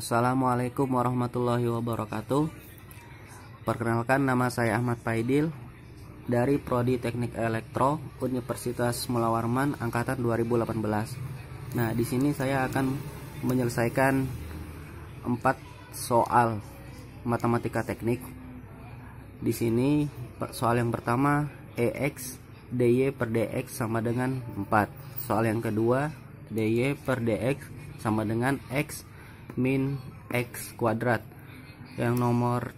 Assalamualaikum warahmatullahi wabarakatuh Perkenalkan nama saya Ahmad Paidil Dari Prodi Teknik Elektro Universitas Mulawarman Angkatan 2018 Nah di sini saya akan menyelesaikan empat soal matematika teknik Di sini soal yang pertama EX DY per DX sama dengan 4 Soal yang kedua DY per DX sama dengan X min x kuadrat yang nomor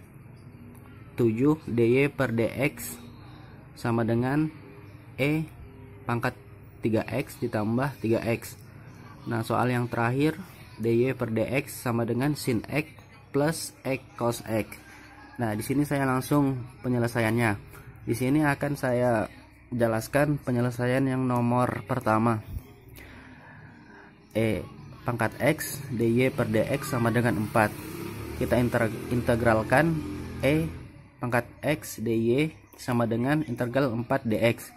7 dy per dx sama dengan e pangkat 3x ditambah 3x nah soal yang terakhir dy per dx sama dengan sin x plus x cos x nah di sini saya langsung penyelesaiannya di sini akan saya jelaskan penyelesaian yang nomor pertama e pangkat X dy per dx sama dengan 4 kita integralkan E pangkat X dy sama dengan integral 4 dx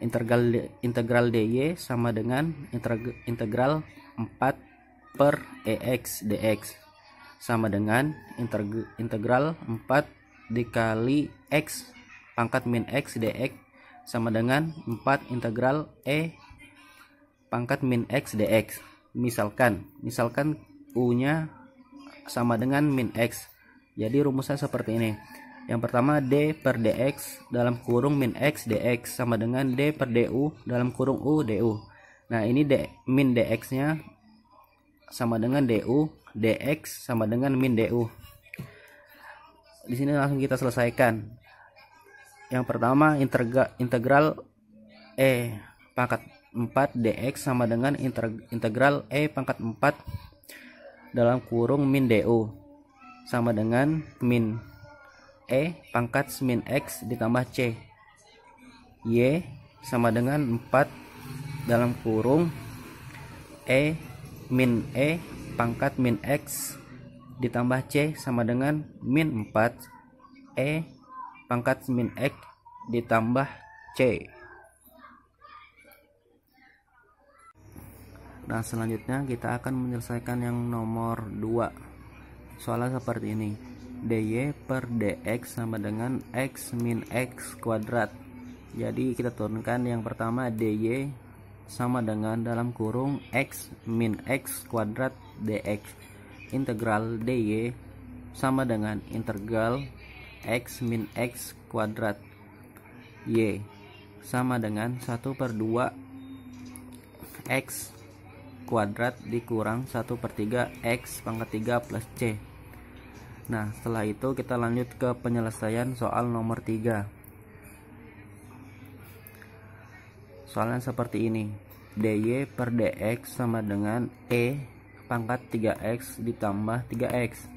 integral integral dy sama dengan integral 4 per ex dx sama dengan integral 4 dikali x pangkat min x dx sama dengan 4 integral e pangkat min x dx misalkan misalkan u nya sama dengan min x jadi rumusnya seperti ini yang pertama d per dx dalam kurung min x dx sama dengan d per du dalam kurung u du nah ini d, min dx nya sama dengan du dx sama dengan min du di sini langsung kita selesaikan yang pertama integra, integral e pangkat 4 dx sama dengan integral e pangkat 4 dalam kurung min du sama dengan min e pangkat min x ditambah c y sama dengan 4 dalam kurung e min e pangkat min x ditambah c sama dengan min 4 e pangkat min x ditambah c Nah selanjutnya kita akan menyelesaikan yang nomor 2 Soalnya seperti ini dy per dx sama dengan x min x kuadrat jadi kita turunkan yang pertama dy sama dengan dalam kurung x min x kuadrat dx integral dy sama dengan integral x min x kuadrat y sama dengan 1 per 2 x kuadrat dikurang 1 per 3 X pangkat 3 plus C Nah setelah itu kita lanjut ke penyelesaian soal nomor 3 Soalnya seperti ini DY per DX sama dengan E pangkat 3X ditambah 3X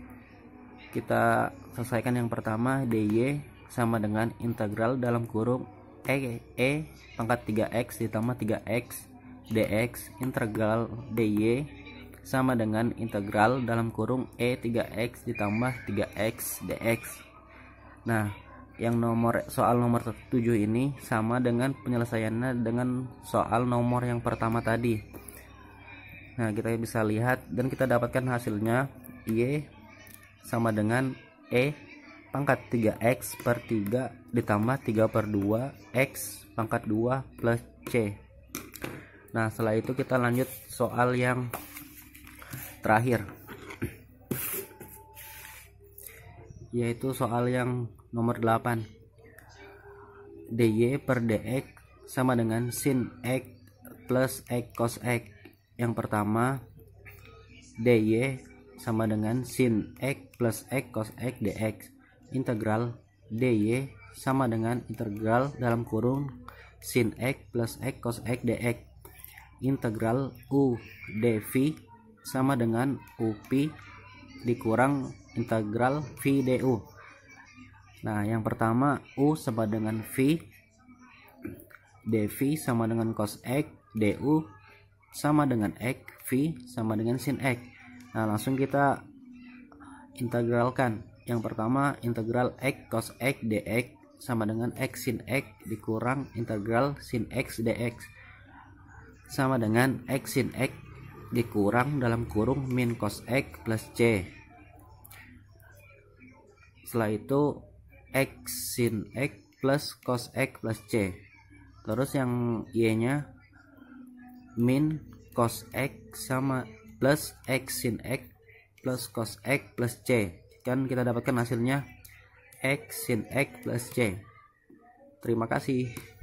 Kita selesaikan yang pertama DY sama dengan integral dalam kurung E, e pangkat 3X ditambah 3X dx integral dy sama dengan integral dalam kurung e 3x ditambah 3x dx. Nah, yang nomor soal nomor 7 ini sama dengan penyelesaiannya dengan soal nomor yang pertama tadi. Nah, kita bisa lihat dan kita dapatkan hasilnya y sama dengan e pangkat 3x per 3 ditambah 3 per 2 x pangkat 2 plus c Nah setelah itu kita lanjut soal yang terakhir yaitu soal yang nomor 8 dy per dx sama dengan sin x plus x cos x yang pertama dy sama dengan sin x plus x cos x dx integral dy sama dengan integral dalam kurung sin x plus x cos x dx integral U dV sama dengan UP dikurang integral V DU. Nah, yang pertama U sama dengan V dV sama dengan cos X DU sama dengan X V sama dengan sin X. Nah, langsung kita integralkan. Yang pertama integral X cos X dx sama dengan X sin X dikurang integral sin X dx sama dengan X sin X dikurang dalam kurung min cos X plus C. Setelah itu X sin X plus cos X plus C. Terus yang Y-nya min cos X sama plus X sin X plus cos X plus C. Kan kita dapatkan hasilnya X sin X plus C. Terima kasih.